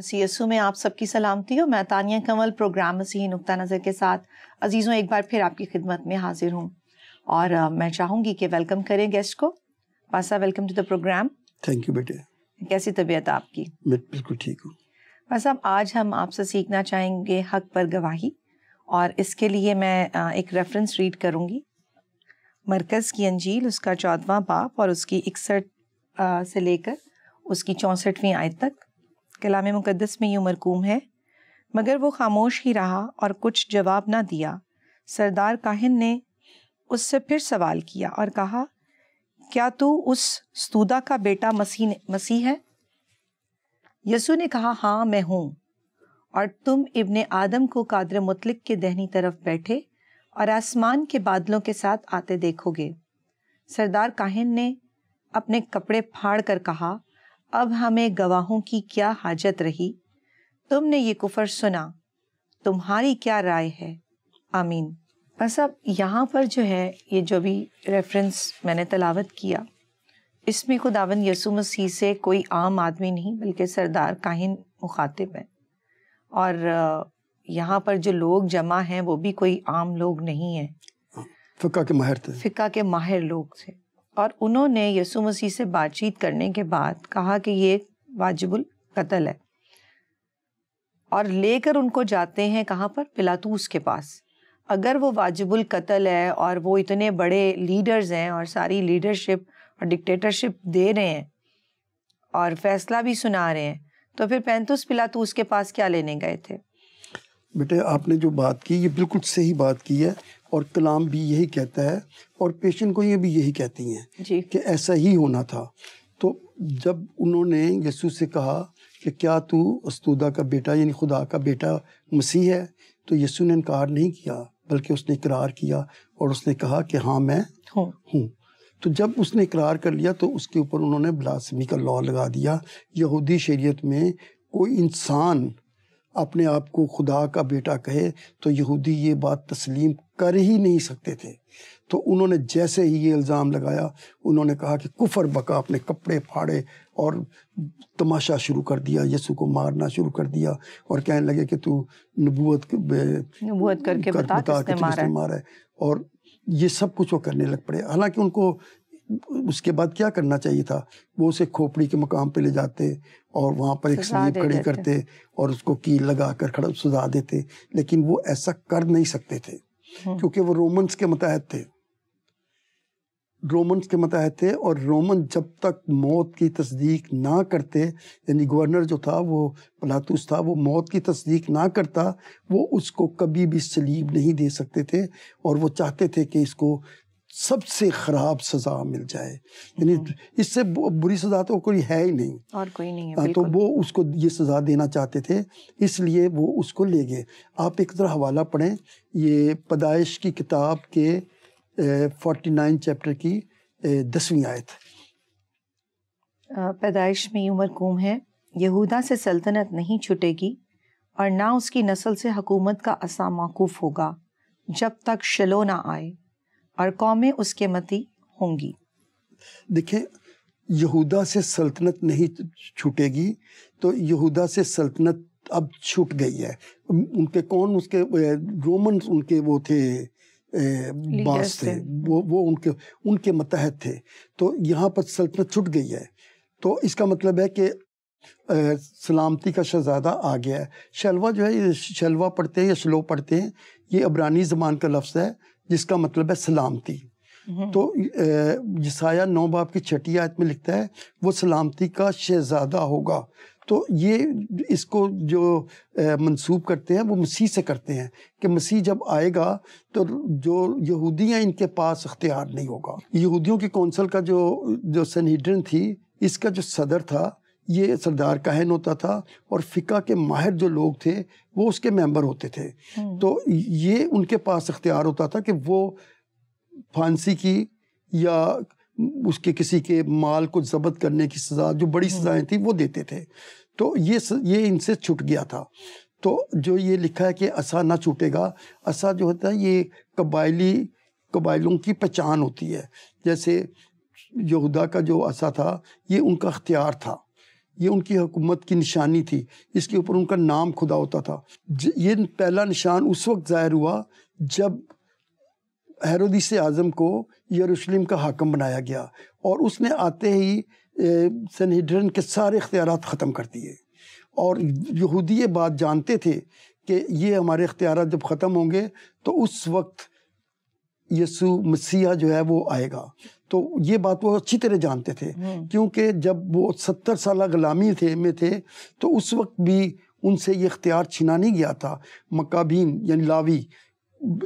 मसीसू में आप सबकी सलामती हो मैं तानिया कंवल प्रोग्राम मसी नुक़ा नज़र के साथ अजीज़ों एक बार फिर आपकी खिदमत में हाजिर हूँ और uh, मैं चाहूँगी कि वेलकम करें गेस्ट को पासा welcome to the programme thank you बेटे कैसी तबीयत आपकी मैं बिल्कुल ठीक हूँ बस अब आज हम आपसे सीखना चाहेंगे हक पर गवाही और इसके लिए मैं एक रेफरेंस रीड करूँगी मरकज़ की अंजील उसका चौदवा बाप और उसकी इकसठ से लेकर उसकी चौंसठवीं आयत तक कलाम मुकदस में यूँ मरकूम है मगर वो खामोश ही रहा और कुछ जवाब ना दिया सरदार काहिन ने उससे फिर सवाल किया और कहा क्या तू उस स्तूदा का बेटा मसीह मसीह है यसु ने कहा हाँ मैं हूँ और तुम इबन आदम को कादर मुतलक के दहनी तरफ बैठे और आसमान के बादलों के साथ आते देखोगे सरदार काहिन ने अपने कपड़े फाड़ कर कहा अब हमें गवाहों की क्या हाजत रही तुमने ये कुफर सुना तुम्हारी क्या राय है आमीन बस अब यहाँ पर जो है ये जो भी रेफरेंस मैंने तलावत किया इसमें खुदावन यसु मसीह से कोई आम आदमी नहीं बल्कि सरदार काहिन मुखातिब है और यहाँ पर जो लोग जमा हैं वो भी कोई आम लोग नहीं हैं फ़िका के माहिर थे फ़िका के माहिर लोग थे और उन्होंने यसु मसीह से बातचीत करने के बाद कहा कि ये वाजिबुल कत्ल है और लेकर उनको जाते हैं कहाँ पर पिलातूस के पास अगर वो वाजिबुल कत्ल है और वो इतने बड़े लीडर्स हैं और सारी लीडरशिप और डिक्टेटरशिप दे रहे हैं और फैसला भी सुना रहे हैं तो फिर पैंतुस पिलातूस के पास क्या लेने गए थे बेटे आपने जो बात की ये बिल्कुल सही बात की है और कलाम भी यही कहता है और पेशेंट को ये भी यही कहती हैं कि ऐसा ही होना था तो जब उन्होंने यसु से कहा कि क्या तू अस्तूदा का बेटा यानी खुदा का बेटा मसीह है तो यसु ने इनकार नहीं किया बल्कि उसने इकरार किया और उसने कहा कि हाँ मैं हूँ तो जब उसने इकरार कर लिया तो उसके ऊपर उन्होंने बलासमी का लॉ लगा दिया यहूदी शरीयत में कोई इंसान अपने आप को खुदा का बेटा कहे तो यहूदी ये बात तस्लीम कर ही नहीं सकते थे तो उन्होंने जैसे ही ये इल्ज़ाम लगाया उन्होंने कहा कि कुफर बका अपने कपड़े फाड़े और तमाशा शुरू कर दिया यसु को मारना शुरू कर दिया और कहने लगे कि तू नबूत नबूत करके कर, बता, बता किसने मारा है और ये सब कुछ वो करने लग पड़े हालांकि उनको उसके बाद क्या करना चाहिए था वो उसे खोपड़ी के मकाम पे ले जाते और वहाँ पर एक स्लीप खड़ी करते और उसको कील लगा कर खड़ा सुझा देते लेकिन वो ऐसा कर नहीं सकते थे हम्म। क्योंकि वो रोमन्स के मतहत थे रोमन्स के मतहत थे और रोमन जब तक मौत की तस्दीक ना करते यानी गवर्नर जो था वो पलातूस था वो मौत की तस्दीक ना करता वो उसको कभी भी सलीब नहीं दे सकते थे और वो चाहते थे कि इसको सबसे खराब सजा मिल जाए यानी हम्म। इससे बुरी सजा तो कोई है ही नहीं और कोई नहीं है हाँ, तो वो उसको ये सजा देना चाहते थे इसलिए वो उसको ले गए आप एक तरह हवाला पढ़ें ये पदाइश की किताब के फोर्टी नाइन चैप्टर की दसवीं आयत पैदाइश में उमर कुम है यहूदा से सल्तनत नहीं छुटेगी और ना उसकी नस्ल से हकूमत का असा मौकूफ़ होगा जब तक शलो ना आए और कौमें उसके मती होंगी देखिए यहूदा से सल्तनत नहीं छूटेगी तो यहूदा से सल्तनत अब छूट गई है उनके कौन उसके रोमन उनके वो थे बास थे वो वो उनके उनके मतहत थे तो यहाँ पर सल्तनत छूट गई है तो इसका मतलब है कि सलामती का शहजादा आ गया है शलवा जो है शलवा पढ़ते हैं या शलो पढ़ते हैं ये अबरानी ज़बान का लफ्ज़ है जिसका मतलब है सलामती हम्म। तो जसाया नौ बाप की छठी आयत में लिखता है वो सलामती का शहजादा होगा तो ये इसको जो मंसूब करते हैं वो मसीह से करते हैं कि मसीह जब आएगा तो जो यहूदी हैं इनके पास अख्तियार नहीं होगा यहूदियों की कौंसल का जो जो सनहिड्रन थी इसका जो सदर था ये सरदार कहन होता था और फ़िका के माहिर जो लोग थे वो उसके मेंबर होते थे हम्म। तो ये उनके पास अख्तियार होता था कि वो फांसी की या उसके किसी के माल को जब्त करने की सज़ा जो बड़ी हम्म। सज़ाएँ थी वो देते थे तो ये स, ये इनसे छूट गया था तो जो ये लिखा है कि असा ना छूटेगा असा जो होता है ये कबायली कबाइलों की पहचान होती है जैसे यहूदा का जो असा था ये उनका अख्तियार था ये उनकी हुकूमत की निशानी थी इसके ऊपर उनका नाम खुदा होता था ये पहला निशान उस वक्त ज़ाहिर हुआ जब हैरोदीस आज़म को यरूशलेम का हाकम बनाया गया और उसने आते ही सनहिड्रन के सारे इख्तियार ख़त्म कर दिए और यहूदी ये बात जानते थे कि ये हमारे इख्तियार जब ख़त्म होंगे तो उस वक्त यसु मसीहा जो है वो आएगा तो ये बात वो अच्छी तरह जानते थे हम्म। क्योंकि जब वो सत्तर साल गुलामी थे में थे तो उस वक्त भी उनसे ये इख्तियार छीना नहीं गया था मकाबीन यानी लावी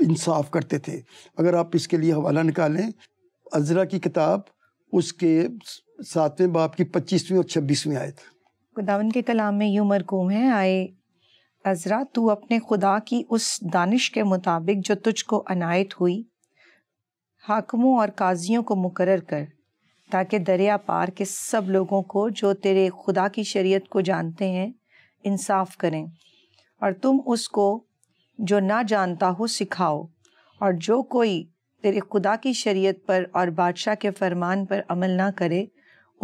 इंसाफ करते थे अगर आप इसके लिए हवाला निकालें अजरा की किताब उसके सातवें बाप की पच्चीसवीं और छब्बीसवीं आयत खुदावन के कलाम में यूँ मरकूम है आए अजरा तू अपने खुदा की उस दानिश के मुताबिक जो तुझको अनायत हुई हाकमों और काजियों को मुकर कर ताकि दरिया पार के सब लोगों को जो तेरे खुदा की शरीयत को जानते हैं इंसाफ करें और तुम उसको जो ना जानता हो सिखाओ और जो कोई तेरे खुदा की शरीयत पर और बादशाह के फरमान पर अमल ना करे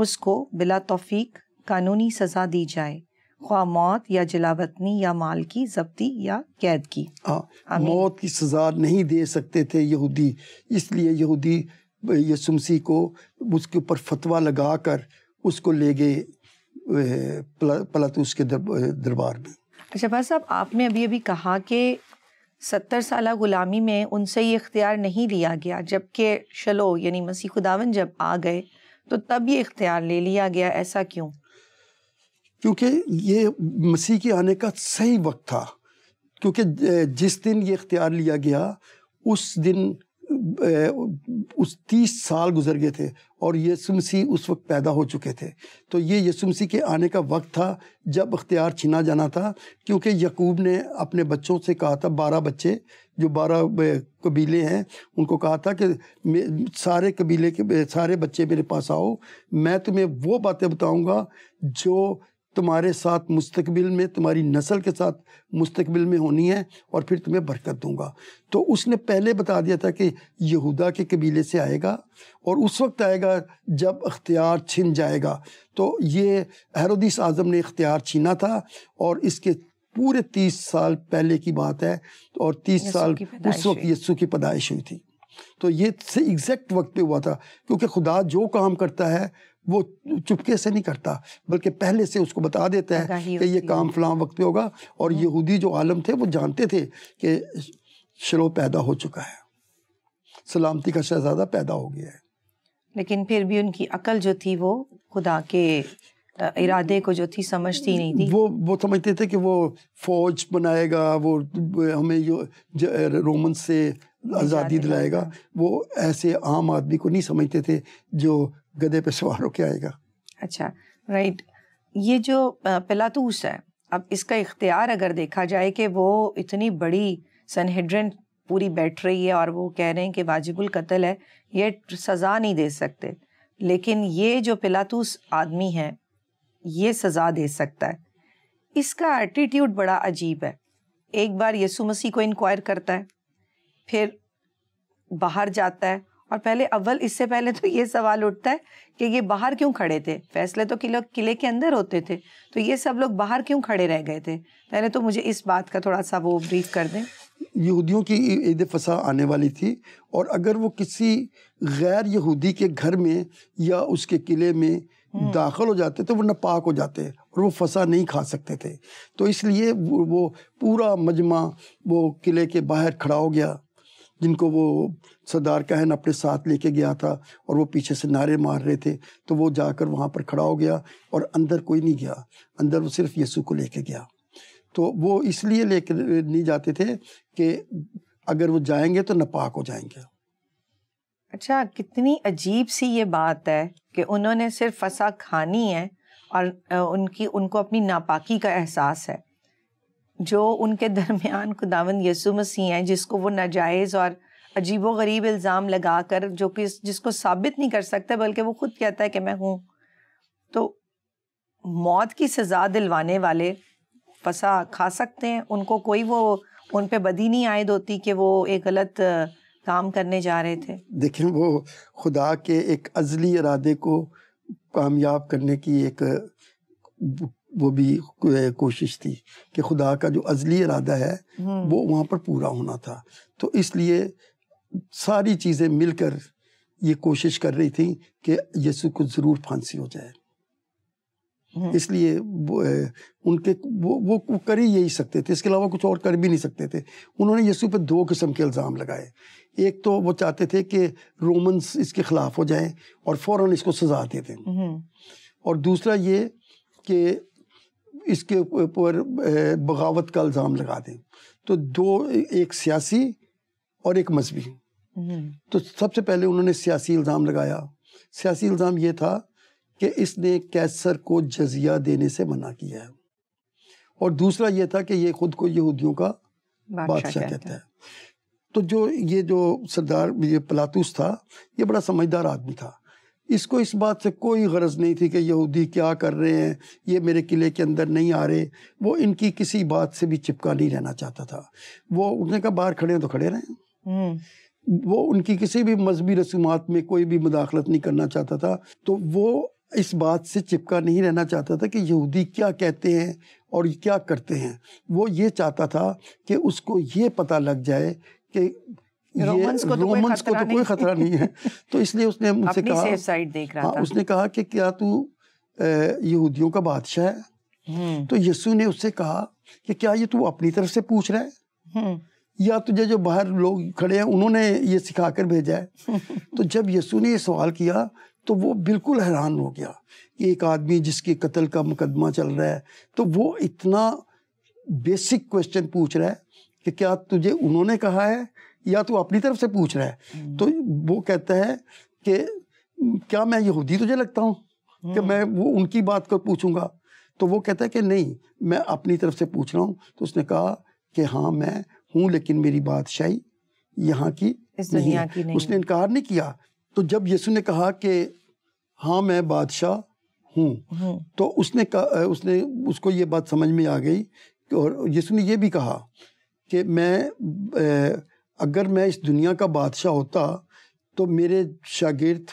उसको बिला तौफीक कानूनी सज़ा दी जाए ख्वा मौत या जलावतनी या माल की जब्ती या कैद की हाँ, आ, मौत की सजा नहीं दे सकते थे यहूदी इसलिए यहूदी यसुमसी को उसके ऊपर फतवा लगा कर उसको ले गए पलातूस के दरबार में अच्छा भाई साहब आपने अभी अभी कहा कि सत्तर साल ग़ुलामी में उनसे ये इख्तियार नहीं लिया गया जबकि शलो यानी मसीह खुदावन जब आ गए तो तब ये इख्तियार ले लिया गया ऐसा क्यों क्योंकि ये मसीह के आने का सही वक्त था क्योंकि जिस दिन ये इख्तियार लिया गया उस दिन उस तीस साल गुजर गए थे और यसु मसीह उस वक्त पैदा हो चुके थे तो ये यसु मसीह के आने का वक्त था जब अख्तियार छीना जाना था क्योंकि यकूब ने अपने बच्चों से कहा था बारह बच्चे जो बारह कबीले हैं उनको कहा था कि सारे कबीले के सारे बच्चे मेरे पास आओ मैं तुम्हें वो बातें बताऊंगा जो तुम्हारे साथ मुस्तकबिल में तुम्हारी नस्ल के साथ मुस्तकबिल में होनी है और फिर तुम्हें बरकत दूंगा तो उसने पहले बता दिया था कि यहूदा के कबीले से आएगा और उस वक्त आएगा जब अख्तियार छिन जाएगा तो ये हरदीस आज़म ने अख्तियार छीना था और इसके पूरे तीस साल पहले की बात है और तीस साल उस वक्त यस्सु की पैदाइश हुई थी तो ये एग्जैक्ट वक्त पे हुआ था क्योंकि खुदा जो काम करता है वो चुपके से नहीं करता बल्कि पहले से उसको बता देता है कि ये काम फलां वक्त पे होगा और हम्म। यहूदी जो आलम थे वो जानते थे कि शलो पैदा हो चुका है सलामती का शहजादा पैदा हो गया है लेकिन फिर भी उनकी अकल जो थी वो खुदा के इरादे को जो थी समझती नहीं थी वो वो समझते थे कि वो फौज बनाएगा वो हमें यो रोमन से आज़ादी दिलाएगा वो ऐसे आम आदमी को नहीं समझते थे जो गधे पे सवार होके आएगा अच्छा राइट ये जो पिलातूस है अब इसका इख्तियार अगर देखा जाए कि वो इतनी बड़ी सनहेड्रेंट पूरी बैठ रही है और वो कह रहे हैं कि वाजिबुल कत्ल है ये सज़ा नहीं दे सकते लेकिन ये जो पिलातूस आदमी है ये सज़ा दे सकता है इसका एटीट्यूड बड़ा अजीब है एक बार यसु मसीह को इंक्वायर करता है फिर बाहर जाता है और पहले अव्वल इससे पहले तो ये सवाल उठता है कि ये बाहर क्यों खड़े थे फैसले तो किले किले के अंदर होते थे तो ये सब लोग बाहर क्यों खड़े रह गए थे पहले तो मुझे इस बात का थोड़ा सा वो ब्रीफ कर दें यहूदियों की ईद फसा आने वाली थी और अगर वो किसी गैर यहूदी के घर में या उसके किले में हम्म। दाखिल हो जाते तो वो नापाक हो जाते और वो फसा नहीं खा सकते थे तो इसलिए वो पूरा मजमा वो किले के बाहर खड़ा हो गया जिनको वो सरदार कहन अपने साथ लेके गया था और वो पीछे से नारे मार रहे थे तो वो जाकर वहाँ पर खड़ा हो गया और अंदर कोई नहीं गया अंदर वो सिर्फ यीशु को लेके गया तो वो इसलिए लेकर नहीं जाते थे कि अगर वो जाएंगे तो नापाक हो जाएंगे अच्छा कितनी अजीब सी ये बात है कि उन्होंने सिर्फ फसा खानी है और उनकी उनको अपनी नापाकी का एहसास है जो उनके दरमियान खुदावन यसु मसीह हैं जिसको वो नाजायज़ और अजीब व गरीब इल्ज़ाम लगा कर जो कि जिसको साबित नहीं कर सकता बल्कि वो खुद कहता है कि मैं हूँ तो मौत की सज़ा दिलवाने वाले फसा खा सकते हैं उनको कोई वो उन पर बदी नहीं आयद होती कि वो एक गलत काम करने जा रहे थे देखें वो खुदा के एक अजली इरादे को कामयाब करने की एक वो भी कोशिश थी कि खुदा का जो अजली इरादा है हम्म। वो वहाँ पर पूरा होना था तो इसलिए सारी चीज़ें मिलकर ये कोशिश कर रही थी कि यीशु को ज़रूर फांसी हो जाए हम्म। इसलिए वो, उनके वो वो, वो कर ही यही सकते थे इसके अलावा कुछ और कर भी नहीं सकते थे उन्होंने यीशु पर दो किस्म के इल्ज़ाम लगाए एक तो वो चाहते थे कि रोमन्स इसके ख़िलाफ़ हो जाएं और फौरन इसको सजा देते हम्म। और दूसरा ये कि इसके ऊपर बगावत का इल्ज़ाम लगा दें तो दो एक सियासी और एक मजहबी हम्म। तो सबसे पहले उन्होंने सियासी इल्ज़ाम लगाया सियासी इल्ज़ाम ये था कि इसने कैसर को जजिया देने से मना किया है और दूसरा ये था कि ये खुद को यहूदियों का बादशाह कहता है तो जो ये जो सरदार ये पलातूस था ये बड़ा समझदार आदमी था इसको इस बात से कोई गरज नहीं थी कि यहूदी क्या कर रहे हैं ये मेरे किले के अंदर नहीं आ रहे वो इनकी किसी बात से भी चिपका नहीं रहना चाहता था वो उठने का बाहर खड़े हैं तो खड़े रहें हम्म। वो उनकी किसी भी मजहबी रसूमात में कोई भी मुदाखलत नहीं करना चाहता था तो वो इस बात से चिपका नहीं रहना चाहता था कि यहूदी क्या कहते हैं और क्या करते हैं वो ये चाहता था कि उसको ये पता लग जाए कि रोमन्स को तो रोमन्स को तो कोई तो खतरा नहीं है तो इसलिए उसने मुझसे कहा साइड देख रहा हाँ, था उसने कहा कि क्या तू यहूदियों का बादशाह है हम्म। तो यसु ने उससे कहा कि क्या ये तू अपनी तरफ से पूछ रहा है हम्म। या तुझे जो बाहर लोग खड़े हैं उन्होंने ये सिखा कर भेजा है तो जब यसु ने ये सवाल किया तो वो बिल्कुल हैरान हो गया कि एक आदमी जिसके कत्ल का मुकदमा चल रहा है तो वो इतना बेसिक क्वेश्चन पूछ रहा है कि क्या तुझे उन्होंने कहा है या तो अपनी तरफ से पूछ रहा है हम्म। तो वो कहता है कि क्या मैं यहूदी तुझे लगता हूँ कि मैं हम्म। वो उनकी बात को पूछूंगा तो वो कहता है कि नहीं मैं अपनी तरफ से पूछ रहा हूँ तो उसने कहा कि हाँ मैं हूँ लेकिन मेरी बादशाही यहाँ की नहीं, की नहीं उसने इनकार नहीं किया तो जब यीशु ने कहा कि हाँ मैं बादशाह हूँ हम्म। तो उसने कहा उसने उसको ये बात समझ में आ गई और यीशु ने ये भी कहा कि मैं अगर मैं इस दुनिया का बादशाह होता तो मेरे शागिर्द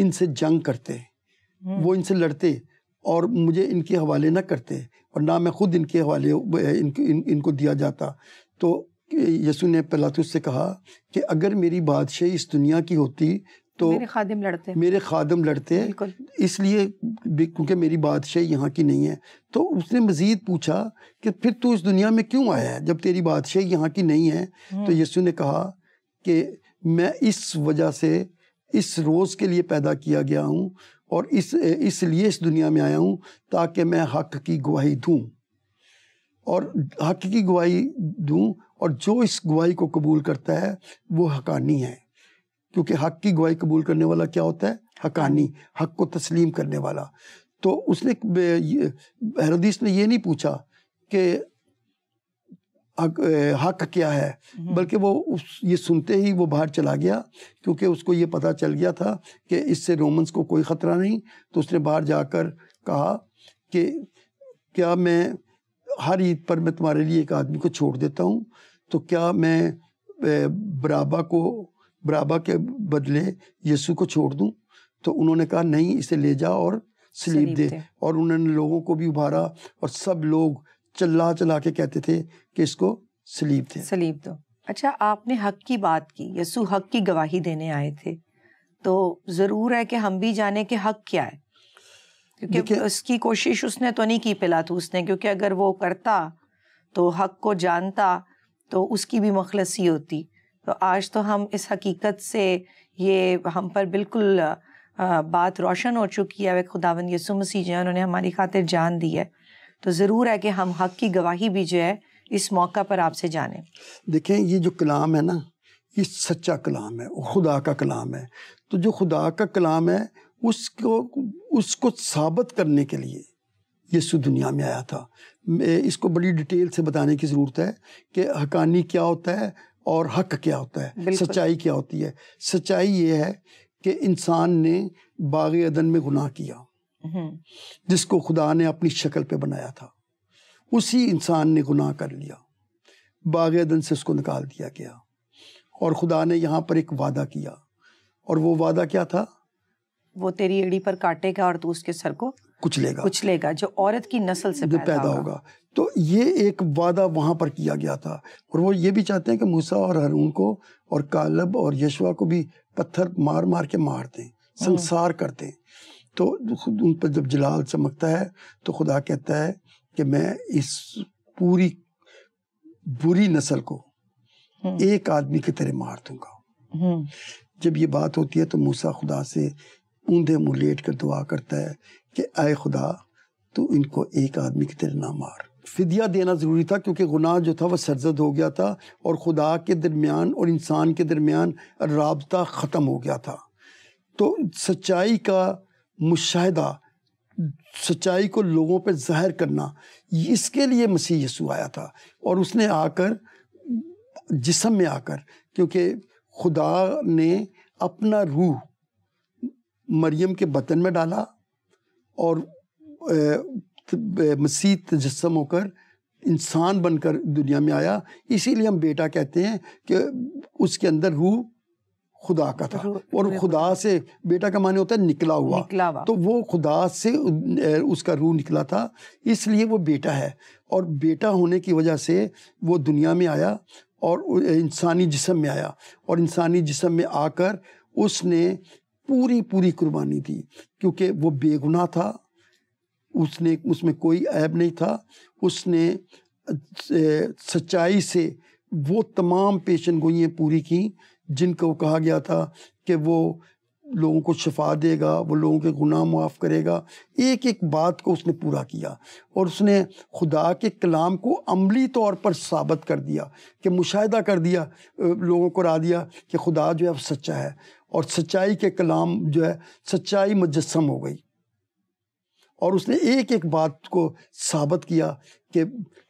इनसे जंग करते हम्म। वो इनसे लड़ते और मुझे इनके हवाले ना करते और ना मैं खुद इनके हवाले इन, इन, इनको दिया जाता तो यसु ने पलातुस से कहा कि अगर मेरी बादशाही इस दुनिया की होती तो मेरे खादिम लड़ते हैं मेरे खादम लड़ते हैं इसलिए क्योंकि मेरी बादशाह यहाँ की नहीं है तो उसने मज़ीद पूछा कि फिर तू इस दुनिया में क्यों आया है जब तेरी बादशाह यहाँ की नहीं है हम्म। तो यसु ने कहा कि मैं इस वजह से इस रोज़ के लिए पैदा किया गया हूँ और इस इसलिए इस दुनिया में आया हूँ ताकि मैं हक की गवाही दूँ और हक की गवाही दूँ और जो इस गवाही को कबूल करता है वो हकानी है क्योंकि हक की गवाही कबूल करने वाला क्या होता है हकानी हक को तस्लीम करने वाला तो उसने हरदीस ने ये नहीं पूछा कि हक, हक क्या है हम्म। बल्कि वो उस ये सुनते ही वो बाहर चला गया क्योंकि उसको ये पता चल गया था कि इससे रोमन्स को कोई ख़तरा नहीं तो उसने बाहर जाकर कहा कि क्या मैं हर ईद पर मैं तुम्हारे लिए एक आदमी को छोड़ देता हूँ तो क्या मैं बराबा को बराबा के बदले यीशु को छोड़ दूं तो उन्होंने कहा नहीं इसे ले जा और स्लीप दे।, और उन्होंने लोगों को भी उभारा और सब लोग चला चला के कहते थे कि इसको स्लीप दे स्लीप दो अच्छा आपने हक की बात की यीशु हक की गवाही देने आए थे तो ज़रूर है कि हम भी जाने के हक क्या है क्योंकि उसकी कोशिश उसने तो नहीं की पिलातूस उसने क्योंकि अगर वो करता तो हक को जानता तो उसकी भी मखलसी होती तो आज तो हम इस हकीकत से ये हम पर बिल्कुल बात रोशन हो चुकी है खुदावन यसु मसीह जो है उन्होंने हमारी खातिर जान दी है तो ज़रूर है कि हम हक की गवाही भी जो है इस मौका पर आपसे जाने देखें ये जो कलाम है ना ये सच्चा कलाम है खुदा का कलाम है तो जो खुदा का कलाम है उसको उसको साबित करने के लिए यीशु दुनिया में आया था इसको बड़ी डिटेल से बताने की ज़रूरत है कि हकानी क्या होता है और हक क्या होता है सच्चाई क्या होती है सच्चाई ये है कि इंसान ने बाग अदन में गुनाह किया हम्म। जिसको खुदा ने अपनी शक्ल पे बनाया था उसी इंसान ने गुनाह कर लिया बाग अदन से उसको निकाल दिया गया और खुदा ने यहाँ पर एक वादा किया और वो वादा क्या था वो तेरी एड़ी पर काटेगा और तू उसके सर को कुचलेगा कुचलेगा जो औरत की नस्ल से पैदा, पैदा होगा तो ये एक वादा वहां पर किया गया था और वो ये भी चाहते हैं कि मूसा और हरून को और कालब और यशवा को भी पत्थर मार मार के मार दें हम्म। संसार करते हैं तो उन पर जब जलाल चमकता है तो खुदा कहता है कि मैं इस पूरी बुरी नस्ल को हम्म। एक आदमी की तरह मार दूंगा हम्म। जब ये बात होती है तो मूसा खुदा से ऊंधे मुँह लेट कर दुआ करता है कि आए खुदा तू इनको एक आदमी की तरह ना मार फिदिया देना ज़रूरी था क्योंकि गुनाह जो था वह सरजद हो गया था और खुदा के दरमियान और इंसान के दरमियान रबता ख़त्म हो गया था तो सच्चाई का मुशाहिदा सच्चाई को लोगों पर ज़ाहिर करना इसके लिए मसीह यसु आया था और उसने आकर जिसम में आकर क्योंकि खुदा ने अपना रूह मरियम के बतन में डाला और मसीह तजस्म होकर इंसान बनकर दुनिया में आया इसीलिए हम बेटा कहते हैं कि उसके अंदर रूह खुदा का था और खुदा से बेटा का माने होता है निकला हुआ, निकला हुआ। तो वो खुदा से उसका रूह निकला था इसलिए वो बेटा है और बेटा होने की वजह से वो दुनिया में आया और इंसानी जिसम में आया और इंसानी जिसम में आकर उसने पूरी पूरी कुर्बानी दी क्योंकि वो बेगुनाह था उसने उसमें कोई ऐब नहीं था उसने सच्चाई से वो तमाम पेशन गोइयाँ पूरी की जिनको कहा गया था कि वो लोगों को शफा देगा वो लोगों के गुनाह माफ़ करेगा एक एक बात को उसने पूरा किया और उसने खुदा के कलाम को अमली तौर पर साबित कर दिया कि मुशाह कर दिया लोगों को रा दिया कि खुदा जो है वो सच्चा है और सच्चाई के कलाम जो है सच्चाई मुजस्म हो गई और उसने एक एक बात को साबित किया कि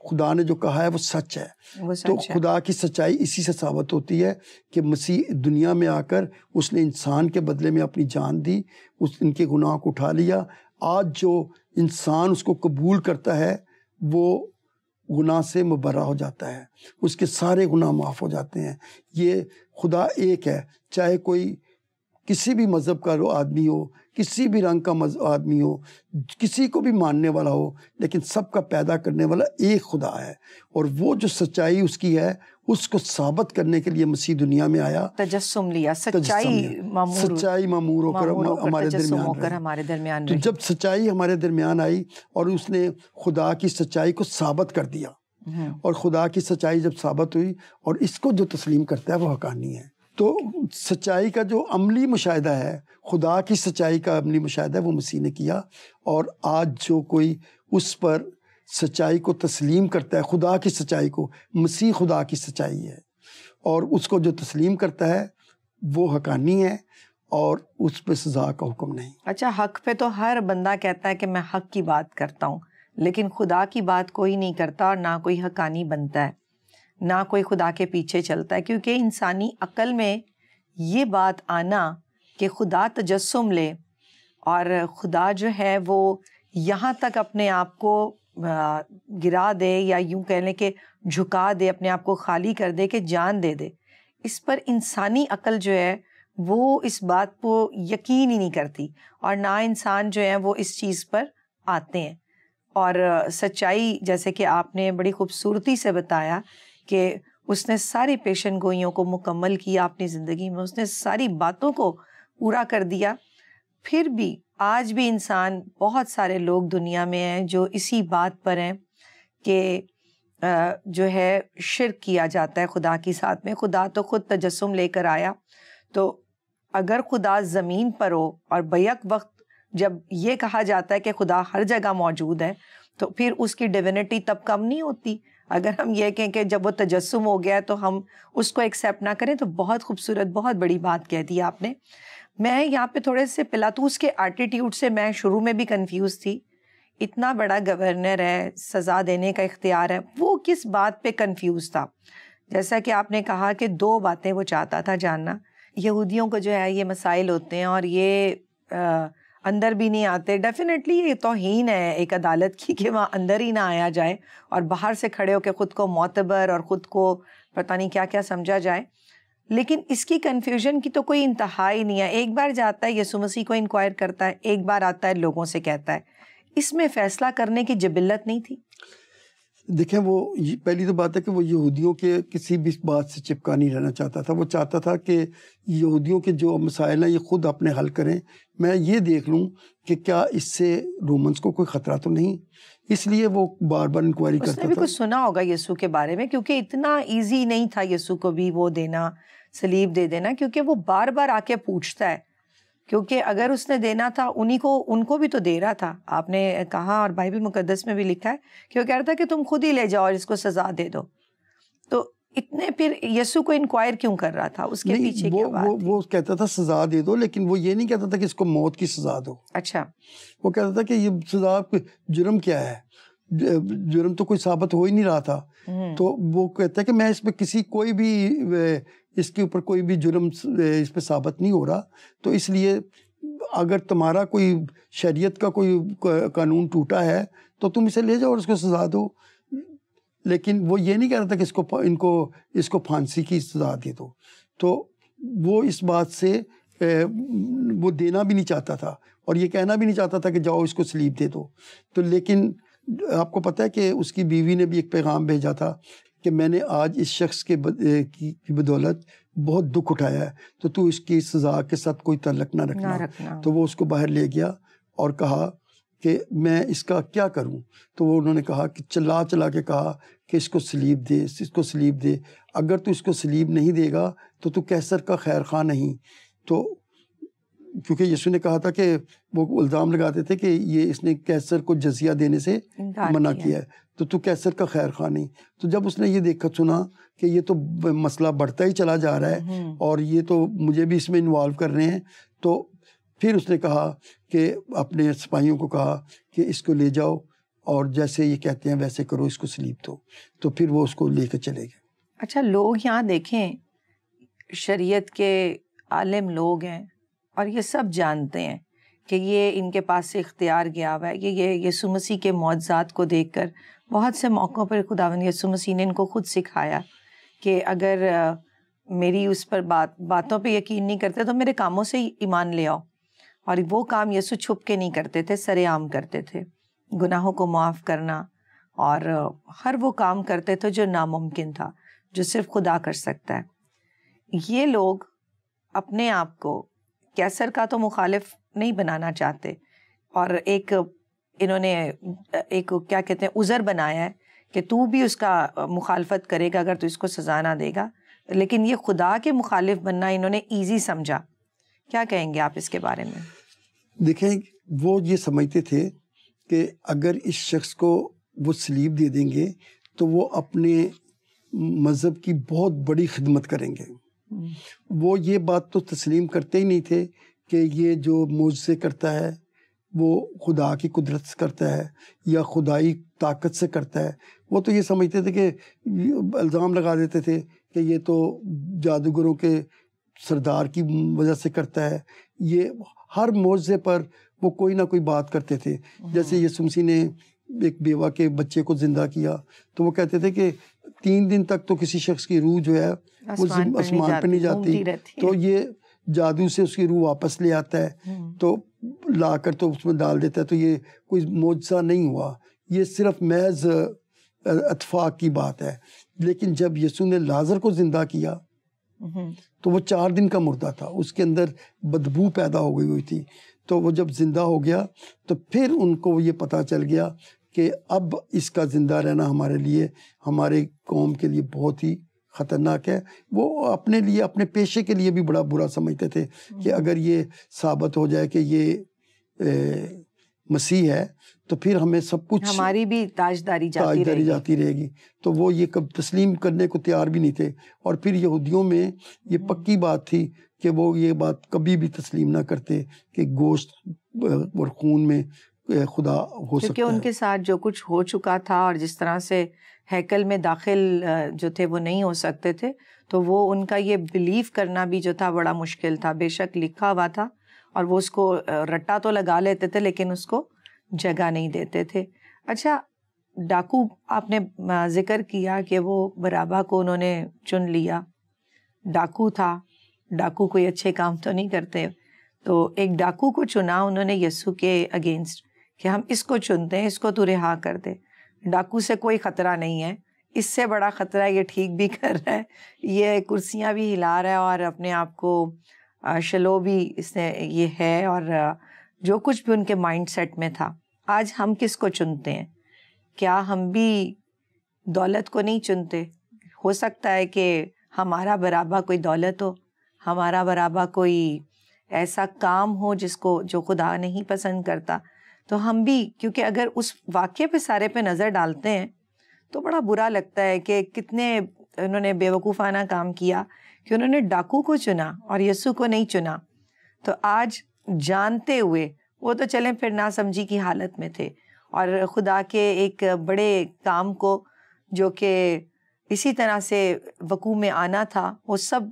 खुदा ने जो कहा है वो सच है वो तो सच तो है। खुदा की सच्चाई इसी से साबित होती है कि मसीह दुनिया में आकर उसने इंसान के बदले में अपनी जान दी उस इनके गुनाह को उठा लिया आज जो इंसान उसको कबूल करता है वो गुनाह से मुबरा हो जाता है उसके सारे गुनाह माफ़ हो जाते हैं ये खुदा एक है चाहे कोई किसी भी मज़हब का आदमी हो किसी भी रंग का आदमी हो किसी को भी मानने वाला हो लेकिन सबका पैदा करने वाला एक खुदा है और वो जो सच्चाई उसकी है उसको साबित करने के लिए मसीह दुनिया में आया तजस्सुम लिया सच्चाई मामूर सच्चाई मामूर होकर हमारे दरमियान होकर हमारे दरमियान तो जब सच्चाई हमारे दरमियान आई और उसने खुदा की सच्चाई को साबित कर दिया हम्म। और खुदा की सच्चाई जब साबित हुई और इसको जो तस्लीम करता है वो हकानी है तो सच्चाई का जो अमली मुशाह है खुदा की सच्चाई का अमली मुशाह वो मसीह ने किया और आज जो कोई उस पर सच्चाई को तस्लीम करता है खुदा की सच्चाई को मसीह खुदा की सच्चाई है और उसको जो तस्लीम करता है वो हकानी है और उस पर सजा का हुक्म नहीं अच्छा हक पे तो हर बंदा कहता है कि मैं हक की बात करता हूँ लेकिन खुदा की बात कोई नहीं करता और ना कोई हकानी बनता है ना कोई खुदा के पीछे चलता है क्योंकि इंसानी अकल में ये बात आना कि खुदा तजस्म ले और खुदा जो है वो यहाँ तक अपने आप को गिरा दे या यूँ कह लें कि झुका दे अपने आप को खाली कर दे कि जान दे दे इस पर इंसानी अकल जो है वो इस बात को यकीन ही नहीं करती और ना इंसान जो है वो इस चीज़ पर आते हैं और सच्चाई जैसे कि आपने बड़ी खूबसूरती से बताया कि उसने सारी पेशन गोइयों को मुकम्मल किया अपनी ज़िंदगी में उसने सारी बातों को पूरा कर दिया फिर भी आज भी इंसान बहुत सारे लोग दुनिया में हैं जो इसी बात पर हैं कि जो है शिर किया जाता है खुदा के साथ में खुदा तो ख़ुद तजस्म लेकर आया तो अगर खुदा ज़मीन पर हो और बैक वक्त जब ये कहा जाता है कि खुदा हर जगह मौजूद है तो फिर उसकी डिविनिटी तब कम नहीं होती अगर हम ये कहें कि जब वो तजस्म हो गया तो हम उसको एक्सेप्ट ना करें तो बहुत खूबसूरत बहुत बड़ी बात कह दी आपने मैं यहाँ पे थोड़े से पिलातूस के एटीट्यूड से मैं शुरू में भी कंफ्यूज थी इतना बड़ा गवर्नर है सज़ा देने का इख्तियार है वो किस बात पे कंफ्यूज था जैसा कि आपने कहा कि दो बातें वो चाहता था जानना यहूदियों को जो है ये मसाइल होते हैं और ये आ, अंदर भी नहीं आते डेफिनेटली ये तोहन है एक अदालत की कि वहाँ अंदर ही ना आया जाए और बाहर से खड़े होकर ख़ुद को मोतबर और ख़ुद को पता नहीं क्या क्या समझा जाए लेकिन इसकी कन्फ्यूजन की तो कोई इंतहा ही नहीं है एक बार जाता है यसु मसीह को इंक्वायर करता है एक बार आता है लोगों से कहता है इसमें फ़ैसला करने की जबिल्लत नहीं थी देखें वो पहली तो बात है कि वो यहूदियों के किसी भी बात से चिपका नहीं रहना चाहता था वो चाहता था कि यहूदियों के जो मसाइल हैं ये खुद अपने हल करें मैं ये देख लूँ कि क्या इससे रोमन्स को कोई ख़तरा तो नहीं इसलिए वो बार बार इंक्वायरी करता भी था कुछ सुना होगा यीशु के बारे में क्योंकि इतना ईजी नहीं था यीशु को भी वो देना सलीब दे देना क्योंकि वो बार बार आके पूछता है क्योंकि अगर उसने देना था उन्हीं को उनको भी तो दे रहा था आपने कहा और बाइबल मुकदस में भी लिखा है कि वो कह रहा था कि तुम खुद ही ले जाओ और इसको सजा दे दो तो इतने फिर यसु को इंक्वायर क्यों कर रहा था उसके पीछे वो, क्या बात वो, वो कहता था सजा दे दो लेकिन वो ये नहीं कहता था कि इसको मौत की सजा दो अच्छा वो कहता था कि ये सजा जुर्म क्या है जुर्म तो कोई साबित हो ही नहीं रहा था हम्म। तो वो कहता है कि मैं इसमें किसी कोई भी इसके ऊपर कोई भी जुर्म इस पर साबित नहीं हो रहा तो इसलिए अगर तुम्हारा कोई शरीयत का कोई कानून टूटा है तो तुम इसे ले जाओ और इसको सजा दो लेकिन वो ये नहीं कह रहा था कि इसको इनको इसको फांसी की सजा दे दो तो वो इस बात से वो देना भी नहीं चाहता था और ये कहना भी नहीं चाहता था कि जाओ इसको स्लीप दे दो तो लेकिन आपको पता है कि उसकी बीवी ने भी एक पैगाम भेजा था कि मैंने आज इस शख्स के बद, की बदौलत बहुत दुख उठाया है तो तू इसकी सज़ा के साथ कोई तलक ना रखना।, ना रखना तो वो उसको बाहर ले गया और कहा कि मैं इसका क्या करूं तो वो उन्होंने कहा कि चला चला के कहा कि इसको सलीब दे इसको सलीब दे अगर तू इसको सलीब नहीं देगा तो तू कैसर का खैर खां नहीं तो क्योंकि यीशु ने कहा था कि वो इल्ज़ाम लगाते थे कि ये इसने कैसर को जजिया देने से मना किया है तो तू कैसर का खैर खा नहीं तो जब उसने ये देखा सुना कि ये तो मसला बढ़ता ही चला जा रहा है हम्म। और ये तो मुझे भी इसमें इन्वॉल्व कर रहे हैं तो फिर उसने कहा कि अपने सिपाहियों को कहा कि इसको ले जाओ और जैसे ये कहते हैं वैसे करो इसको स्लीप दो तो फिर वो उसको लेकर चले गए अच्छा लोग यहाँ देखें शरीयत के आलिम लोग हैं और ये सब जानते हैं कि ये इनके पास से इख्तियार गया हुआ है ये ये यसु मसीह के मुआजात को देख कर बहुत से मौक़ों पर खुदावन यसु मसीह ने इनको खुद सिखाया कि अगर मेरी उस पर बात बातों पे यकीन नहीं करते तो मेरे कामों से ईमान ले आओ और वो काम यसु छुप के नहीं करते थे सरेआम करते थे गुनाहों को माफ़ करना और हर वो काम करते थे जो नामुमकिन था जो सिर्फ खुदा कर सकता है ये लोग अपने आप को कैसर का तो मुखालिफ नहीं बनाना चाहते और एक इन्होंने एक क्या कहते हैं उज़र बनाया है कि तू भी उसका मुखालफत करेगा अगर तो इसको सजा ना देगा लेकिन ये खुदा के मुखालिफ बनना इन्होंने ईजी समझा क्या कहेंगे आप इसके बारे में देखें वो ये समझते थे कि अगर इस शख्स को वो स्लीप दे देंगे तो वो अपने मज़हब की बहुत बड़ी खिदमत करेंगे वो ये बात तो तस्लीम करते ही नहीं थे कि ये जो मुझसे करता है वो खुदा की कुदरत से करता है या खुदाई ताकत से करता है वो तो ये समझते थे कि इल्ज़ाम लगा देते थे कि ये तो जादूगरों के सरदार की वजह से करता है ये हर मौजे पर वो कोई ना कोई बात करते थे जैसे हाँ। यसुमसी ने एक बेवा के बच्चे को ज़िंदा किया तो वो कहते थे कि तीन दिन तक तो किसी शख्स की रूह जो है आसमान पर नहीं जाती तो ये जादू से उसकी रूह वापस ले आता है हम्म। तो ला कर तो उसमें डाल देता है तो ये कोई मुआजा नहीं हुआ ये सिर्फ महज अतफाक की बात है लेकिन जब यसु ने लाजर को ज़िंदा किया हम्म। तो वो चार दिन का मुर्दा था उसके अंदर बदबू पैदा हो गई हुई थी तो वो जब ज़िंदा हो गया तो फिर उनको ये पता चल गया कि अब इसका ज़िंदा रहना हमारे लिए हमारे कौम के लिए बहुत ही ख़तरनाक है वो अपने लिए अपने पेशे के लिए भी बड़ा बुरा समझते थे कि हम्म। अगर ये साबित हो जाए कि ये ए, मसीह है तो फिर हमें सब कुछ हमारी भी ताजदारी जाती ताजदारी जाती रहेगी तो वो ये कब तस्लीम करने को तैयार भी नहीं थे और फिर यहूदियों में ये हम्म। पक्की बात थी कि वो ये बात कभी भी तस्लीम ना करते कि गोश्त और खून में खुदा हो सकता है उनके साथ जो कुछ हो चुका था और जिस तरह से हैकल में दाखिल जो थे वो नहीं हो सकते थे तो वो उनका ये बिलीव करना भी जो था बड़ा मुश्किल था बेशक लिखा हुआ था और वो उसको रट्टा तो लगा लेते थे लेकिन उसको जगह नहीं देते थे अच्छा डाकू आपने जिक्र किया कि वो बराबा को उन्होंने चुन लिया डाकू था डाकू कोई अच्छे काम तो नहीं करते तो एक डाकू को चुना उन्होंने यस्सु के अगेंस्ट कि हम इसको चुनते हैं इसको तू तो रिहा कर दे डाकू से कोई ख़तरा नहीं है इससे बड़ा ख़तरा ये ठीक भी कर रहा है ये कुर्सियाँ भी हिला रहा है और अपने आप को शलो भी इसने ये है और जो कुछ भी उनके माइंड सेट में था आज हम किस को चुनते हैं क्या हम भी दौलत को नहीं चुनते हो सकता है कि हमारा बराबर कोई दौलत हो हमारा बराबर कोई ऐसा काम हो जिसको जो खुदा नहीं पसंद करता तो हम भी क्योंकि अगर उस वाक्य पे सारे पे नज़र डालते हैं तो बड़ा बुरा लगता है कि कितने उन्होंने बेवकूफ़ाना काम किया कि उन्होंने डाकू को चुना और यस्सु को नहीं चुना तो आज जानते हुए वो तो चलें फिर ना समझी की हालत में थे और खुदा के एक बड़े काम को जो कि इसी तरह से वकू में आना था वो सब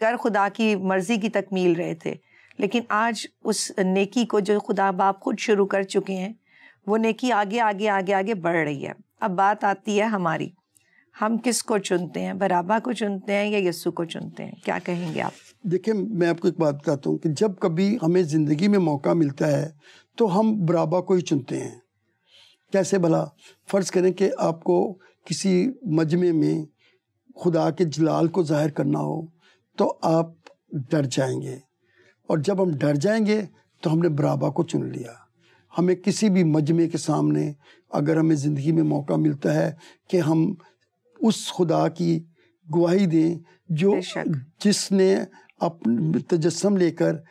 कर खुदा की मर्ज़ी की तकमील रहे थे लेकिन आज उस नेकी को जो खुदा बाप खुद शुरू कर चुके हैं वो नेकी आगे आगे आगे आगे बढ़ रही है अब बात आती है हमारी हम किस को चुनते हैं बराबा को चुनते हैं या यस्सु को चुनते हैं क्या कहेंगे आप देखिए मैं आपको एक बात बताता हूँ कि जब कभी हमें ज़िंदगी में मौका मिलता है तो हम बराबा को ही चुनते हैं कैसे भला फ़र्ज़ करें कि आपको किसी मजमे में खुदा के जलाल को ज़ाहिर करना हो तो आप डर जाएंगे और जब हम डर जाएंगे तो हमने बराबा को चुन लिया हमें किसी भी मजमे के सामने अगर हमें ज़िंदगी में मौका मिलता है कि हम उस खुदा की गवाही दें जो जिसने अपने तजस्म लेकर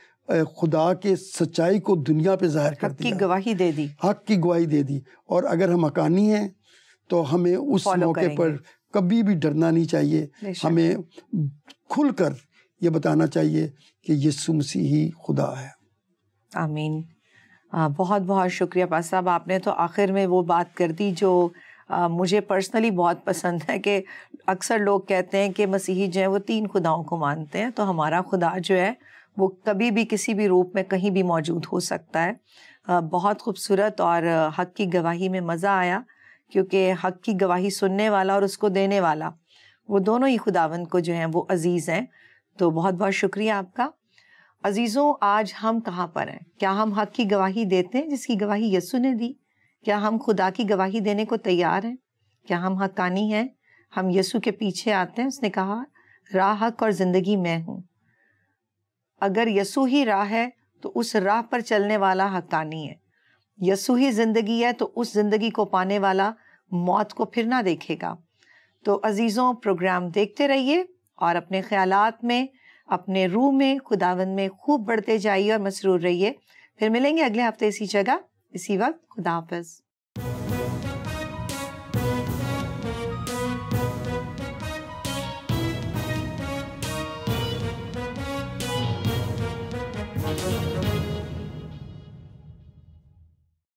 खुदा के सच्चाई को दुनिया पे जाहिर कर दिया गवाही दे दी हक की गवाही दे दी और अगर हम हकानी हैं तो हमें उस मौके पर कभी भी डरना नहीं चाहिए हमें खुलकर ये बताना चाहिए कि यीशु मसीह ही खुदा है आमीन आ, बहुत बहुत शुक्रिया पा साहब आपने तो आखिर में वो बात कर दी जो आ, मुझे पर्सनली बहुत पसंद है कि अक्सर लोग कहते हैं कि मसीही जो है वो तीन खुदाओं को मानते हैं तो हमारा खुदा जो है वो कभी भी किसी भी रूप में कहीं भी मौजूद हो सकता है आ, बहुत खूबसूरत और हक की गवाही में मज़ा आया क्योंकि हक की गवाही सुनने वाला और उसको देने वाला वो दोनों ही खुदावंद को जो है वो अज़ीज़ हैं तो बहुत बहुत शुक्रिया आपका अजीज़ों आज हम कहाँ पर हैं क्या हम हक की गवाही देते हैं जिसकी गवाही यस्सु ने दी क्या हम खुदा की गवाही देने को तैयार हैं क्या हम हकानी हैं हम यसु के पीछे आते हैं उसने कहा राह हक और ज़िंदगी मैं हूँ अगर यसु ही राह है तो उस राह पर चलने वाला हकानी है यसु ही ज़िंदगी है तो उस ज़िंदगी को पाने वाला मौत को फिर ना देखेगा तो अज़ीज़ों प्रोग्राम देखते रहिए और अपने ख्याल में अपने रूह में खुदावन में खूब बढ़ते जाइए और मसरूर रहिए फिर मिलेंगे अगले हफ्ते इसी जगह इसी वक्त खुदा